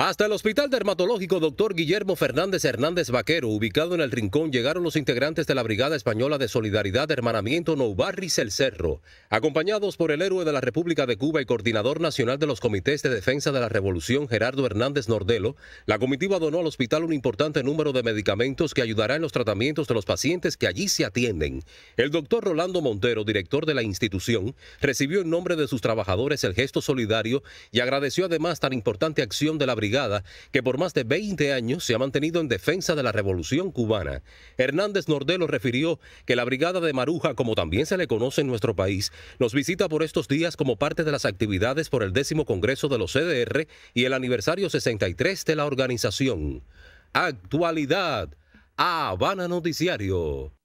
Hasta el Hospital Dermatológico Dr. Guillermo Fernández Hernández Vaquero, ubicado en el Rincón, llegaron los integrantes de la Brigada Española de Solidaridad Hermanamiento Noubarris El Cerro, acompañados por el héroe de la República de Cuba y coordinador nacional de los comités de defensa de la Revolución Gerardo Hernández Nordelo. La comitiva donó al hospital un importante número de medicamentos que ayudará en los tratamientos de los pacientes que allí se atienden. El doctor Rolando Montero, director de la institución, recibió en nombre de sus trabajadores el gesto solidario y agradeció además tan importante acción de la Brigada que por más de 20 años se ha mantenido en defensa de la revolución cubana. Hernández Nordelo refirió que la brigada de Maruja, como también se le conoce en nuestro país, nos visita por estos días como parte de las actividades por el décimo Congreso de los CDR y el aniversario 63 de la organización. Actualidad. Habana Noticiario.